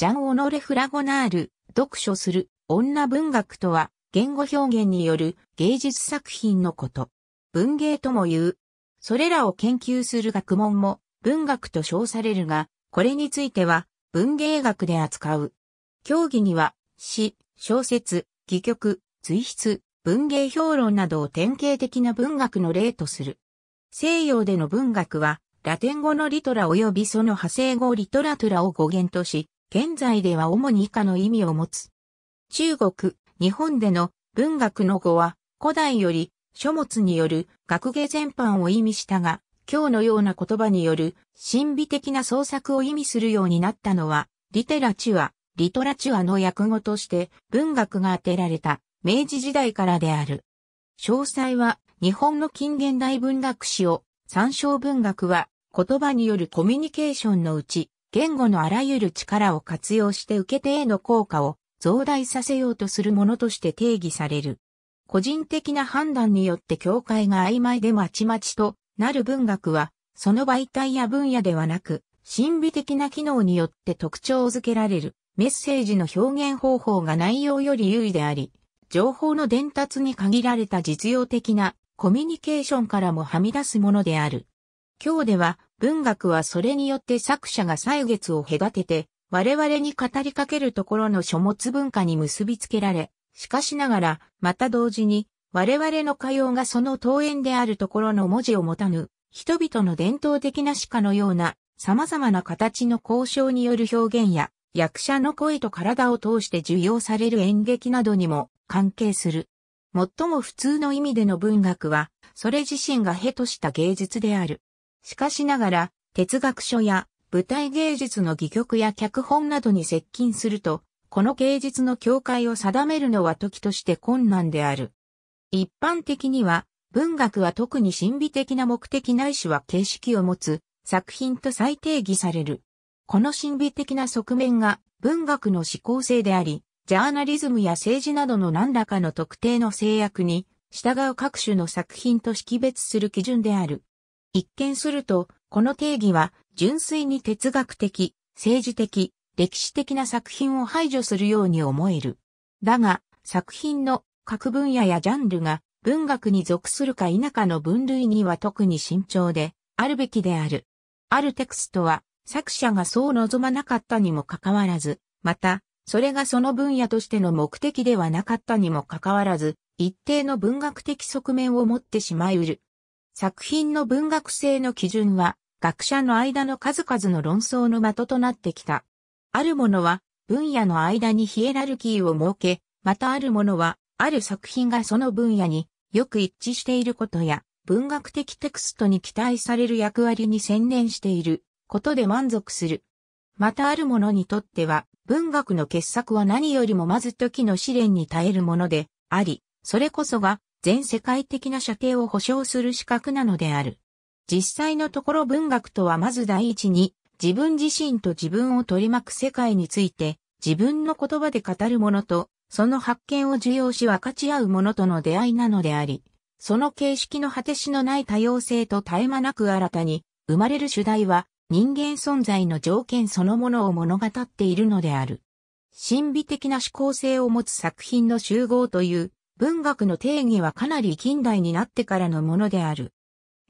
ジャン・オノレ・フラゴナール、読書する、女文学とは、言語表現による芸術作品のこと。文芸とも言う。それらを研究する学問も文学と称されるが、これについては文芸学で扱う。競技には詩、小説、戯曲、随筆、文芸評論などを典型的な文学の例とする。西洋での文学は、ラテン語のリトラ及びその派生語リトラトラを語源とし、現在では主に以下の意味を持つ。中国、日本での文学の語は古代より書物による学芸全般を意味したが、今日のような言葉による神秘的な創作を意味するようになったのは、リテラチュア、リトラチュアの訳語として文学が当てられた明治時代からである。詳細は日本の近現代文学史を参照文学は言葉によるコミュニケーションのうち言語のあらゆる力を活用して受け手への効果を増大させようとするものとして定義される。個人的な判断によって境界が曖昧でまちまちとなる文学は、その媒体や分野ではなく、心理的な機能によって特徴づけられるメッセージの表現方法が内容より優位であり、情報の伝達に限られた実用的なコミュニケーションからもはみ出すものである。今日では文学はそれによって作者が歳月を隔てて、我々に語りかけるところの書物文化に結びつけられ、しかしながら、また同時に、我々の歌謡がその登園であるところの文字を持たぬ、人々の伝統的な歯科のような、様々な形の交渉による表現や、役者の声と体を通して受容される演劇などにも関係する。最も普通の意味での文学は、それ自身がへとした芸術である。しかしながら、哲学書や舞台芸術の戯曲や脚本などに接近すると、この芸術の境界を定めるのは時として困難である。一般的には、文学は特に神秘的な目的ないしは形式を持つ作品と再定義される。この神秘的な側面が文学の思考性であり、ジャーナリズムや政治などの何らかの特定の制約に従う各種の作品と識別する基準である。一見すると、この定義は純粋に哲学的、政治的、歴史的な作品を排除するように思える。だが、作品の各分野やジャンルが文学に属するか否かの分類には特に慎重であるべきである。あるテクストは作者がそう望まなかったにもかかわらず、また、それがその分野としての目的ではなかったにもかかわらず、一定の文学的側面を持ってしまいうる作品の文学性の基準は、学者の間の数々の論争の的となってきた。あるものは、分野の間にヒエラルキーを設け、またあるものは、ある作品がその分野によく一致していることや、文学的テクストに期待される役割に専念していることで満足する。またある者にとっては、文学の傑作は何よりもまず時の試練に耐えるものであり、それこそが全世界的な射程を保障する資格なのである。実際のところ文学とはまず第一に、自分自身と自分を取り巻く世界について、自分の言葉で語るものと、その発見を受容し分かち合うものとの出会いなのであり、その形式の果てしのない多様性と絶え間なく新たに、生まれる主題は、人間存在の条件そのものを物語っているのである。神秘的な思考性を持つ作品の集合という文学の定義はかなり近代になってからのものである。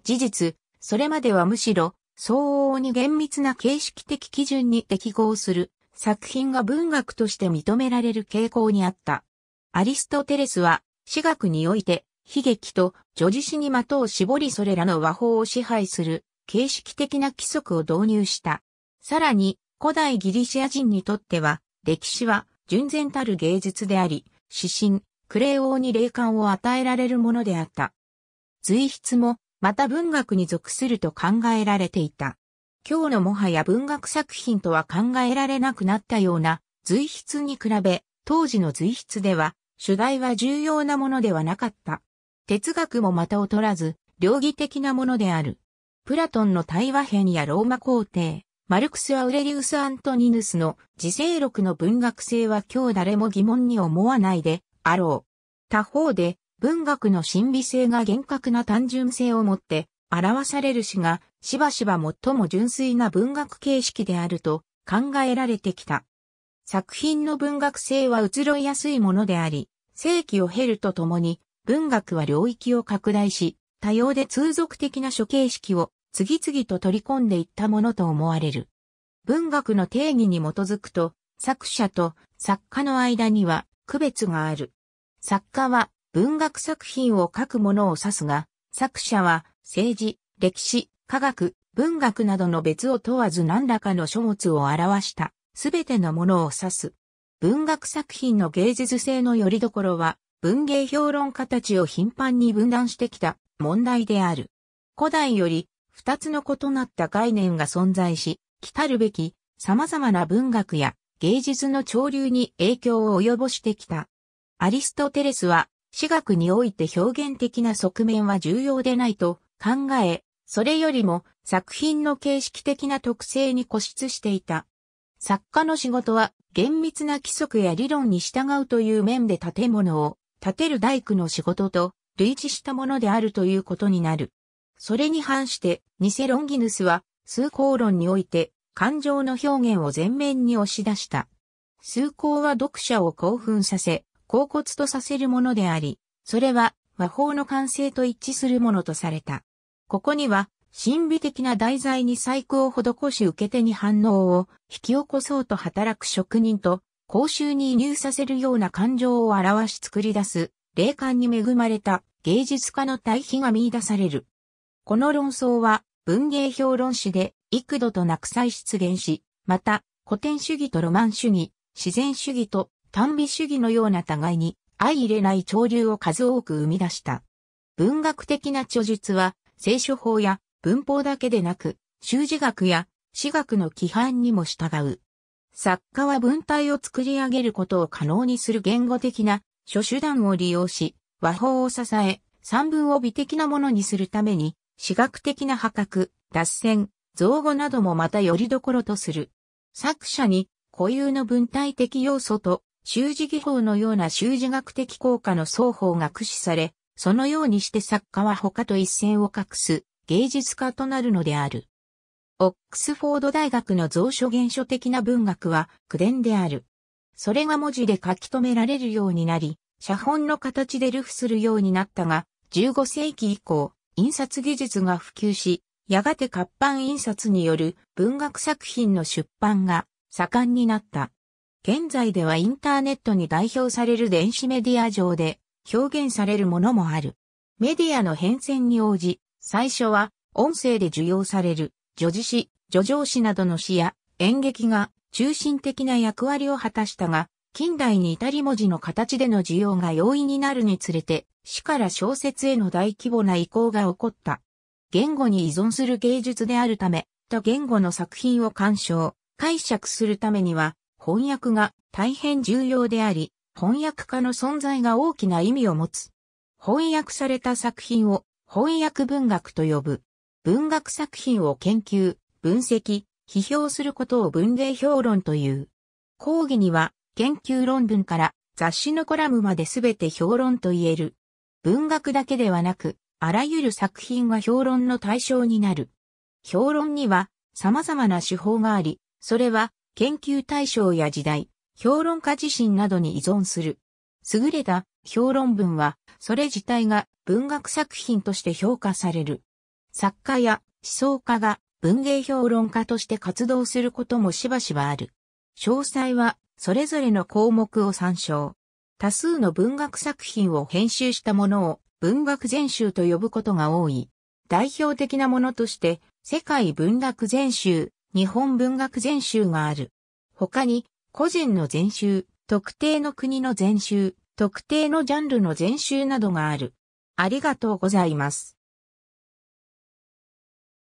事実、それまではむしろ、相応に厳密な形式的基準に適合する作品が文学として認められる傾向にあった。アリストテレスは、私学において、悲劇と女事詩に的を絞りそれらの和法を支配する形式的な規則を導入した。さらに、古代ギリシア人にとっては、歴史は純然たる芸術であり、指針、クレイ王に霊感を与えられるものであった。随筆も、また文学に属すると考えられていた。今日のもはや文学作品とは考えられなくなったような随筆に比べ、当時の随筆では、主題は重要なものではなかった。哲学もまた劣らず、両義的なものである。プラトンの対話編やローマ皇帝、マルクス・アウレリウス・アントニヌスの自世録の文学性は今日誰も疑問に思わないで、あろう。他方で、文学の神秘性が厳格な単純性をもって表されるしが、しばしば最も純粋な文学形式であると考えられてきた。作品の文学性は移ろいやすいものであり、世紀を経るとともに、文学は領域を拡大し、多様で通俗的な諸形式を次々と取り込んでいったものと思われる。文学の定義に基づくと、作者と作家の間には区別がある。作家は文学作品を書くものを指すが、作者は政治、歴史、科学、文学などの別を問わず何らかの書物を表したすべてのものを指す。文学作品の芸術性のよりどころは文芸評論家たちを頻繁に分断してきた問題である。古代より二つの異なった概念が存在し、来たるべき様々な文学や芸術の潮流に影響を及ぼしてきた。アリストテレスは、私学において表現的な側面は重要でないと考え、それよりも作品の形式的な特性に固執していた。作家の仕事は厳密な規則や理論に従うという面で建物を建てる大工の仕事と類似したものであるということになる。それに反して、ニセロンギヌスは、崇高論において、感情の表現を前面に押し出した。崇高は読者を興奮させ、恍惚とさせるものであり、それは和法の完成と一致するものとされた。ここには、神秘的な題材に細工を施し受け手に反応を引き起こそうと働く職人と、公衆に移入させるような感情を表し作り出す、霊感に恵まれた芸術家の対比が見出される。この論争は文芸評論誌で幾度となく再出現し、また、古典主義とロマン主義、自然主義と単美主義のような互いに相入れない潮流を数多く生み出した。文学的な著述は、聖書法や文法だけでなく、修辞学や私学の規範にも従う。作家は文体を作り上げることを可能にする言語的な諸手段を利用し、和法を支え、三文を美的なものにするために、私学的な破格、脱線、造語などもまたよりどころとする。作者に固有の文体的要素と修辞技法のような習字学的効果の双方が駆使され、そのようにして作家は他と一線を画す芸術家となるのである。オックスフォード大学の蔵書原書的な文学は口伝である。それが文字で書き留められるようになり、写本の形で流布するようになったが、15世紀以降、印刷技術が普及し、やがて活版印刷による文学作品の出版が盛んになった。現在ではインターネットに代表される電子メディア上で表現されるものもある。メディアの変遷に応じ、最初は音声で受容される、叙事詩、叙情詩などの詩や演劇が中心的な役割を果たしたが、近代に至り文字の形での需要が容易になるにつれて、詩から小説への大規模な移行が起こった。言語に依存する芸術であるため、と言語の作品を鑑賞、解釈するためには、翻訳が大変重要であり、翻訳家の存在が大きな意味を持つ。翻訳された作品を翻訳文学と呼ぶ。文学作品を研究、分析、批評することを文例評論という。講義には研究論文から雑誌のコラムまで全て評論と言える。文学だけではなく、あらゆる作品が評論の対象になる。評論には様々な手法があり、それは研究対象や時代、評論家自身などに依存する。優れた評論文は、それ自体が文学作品として評価される。作家や思想家が文芸評論家として活動することもしばしばある。詳細は、それぞれの項目を参照。多数の文学作品を編集したものを文学全集と呼ぶことが多い。代表的なものとして、世界文学全集、日本文学全集がある。他に、個人の全集、特定の国の全集、特定のジャンルの全集などがある。ありがとうございます。